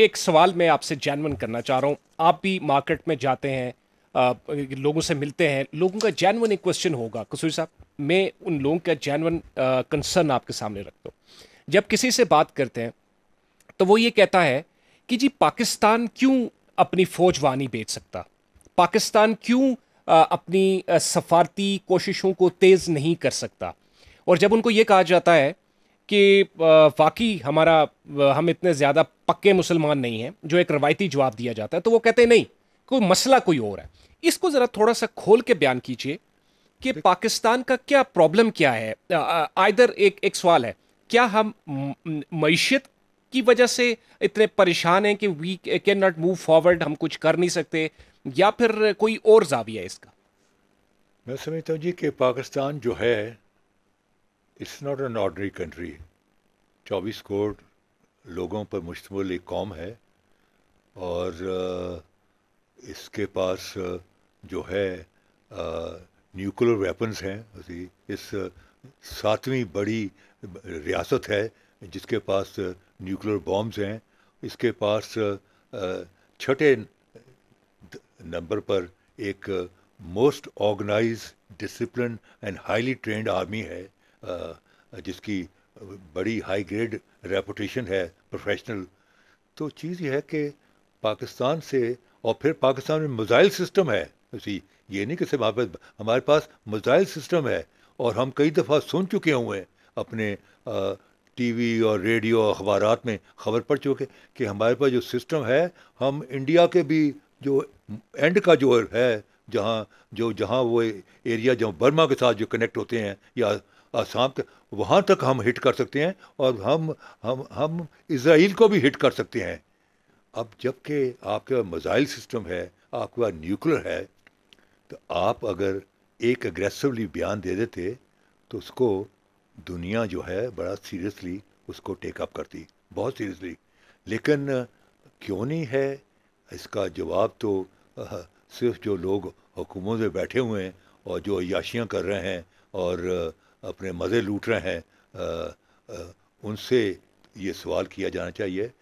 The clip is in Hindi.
एक सवाल मैं आपसे जैनवन करना चाह रहा हूँ आप भी मार्केट में जाते हैं लोगों से मिलते हैं लोगों का जैनवन एक क्वेश्चन होगा कसूरी साहब मैं उन लोगों का जैनवन कंसर्न आपके सामने रखता हूँ जब किसी से बात करते हैं तो वो ये कहता है कि जी पाकिस्तान क्यों अपनी फौज वानी बेच सकता पाकिस्तान क्यों अपनी सफारती कोशिशों को तेज़ नहीं कर सकता और जब उनको ये कहा जाता है कि वाकई हमारा हम इतने ज़्यादा पक्के मुसलमान नहीं हैं जो एक रवायती जवाब दिया जाता है तो वो कहते हैं नहीं कोई मसला कोई और है इसको ज़रा थोड़ा सा खोल के बयान कीजिए कि पाकिस्तान का क्या प्रॉब्लम क्या है आइधर एक एक सवाल है क्या हम मीशत की वजह से इतने परेशान हैं कि we can not move forward हम कुछ कर नहीं सकते या फिर कोई और जाविया है इसका मैं समझता हूँ जी कि पाकिस्तान जो है it's not an ordinary country चौबीस करोड़ लोगों पर मुश्तम एक कौम है और इसके पास जो है न्यूक्लियर वेपन्स हैं इस सातवीं बड़ी रियासत है जिसके पास न्यूक्लियर बॉम्ब्स हैं इसके पास छठे नंबर पर एक most organise discipline and highly trained army है जिसकी बड़ी हाई ग्रेड रेपुटेशन है प्रोफेशनल तो चीज़ यह है कि पाकिस्तान से और फिर पाकिस्तान में मिज़ाइल सिस्टम है उसी ये नहीं कि सिर्फ वहाँ पर हमारे पास मिज़ाइल सिस्टम है और हम कई दफ़ा सुन चुके हुए हैं अपने टी टीवी और रेडियो अखबार में खबर पड़ चुके कि हमारे पास जो सिस्टम है हम इंडिया के भी जो एंड का जो है जहाँ जो जहाँ वो एरिया जो बर्मा के साथ जो कनेक्ट होते हैं या आसाम तक वहाँ तक हम हिट कर सकते हैं और हम हम हम इसराइल को भी हिट कर सकते हैं अब जबकि आपके पास मिज़ाइल सिस्टम है आपके पास न्यूक्लियर है तो आप अगर एक अग्रेसिवली बयान दे देते तो उसको दुनिया जो है बड़ा सीरियसली उसको टेकअप करती बहुत सीरियसली लेकिन क्यों नहीं है इसका जवाब तो सिर्फ जो लोग हुकूमों में बैठे हुए हैं और जो याशियाँ कर रहे हैं और अपने मज़े लूट रहे हैं उनसे ये सवाल किया जाना चाहिए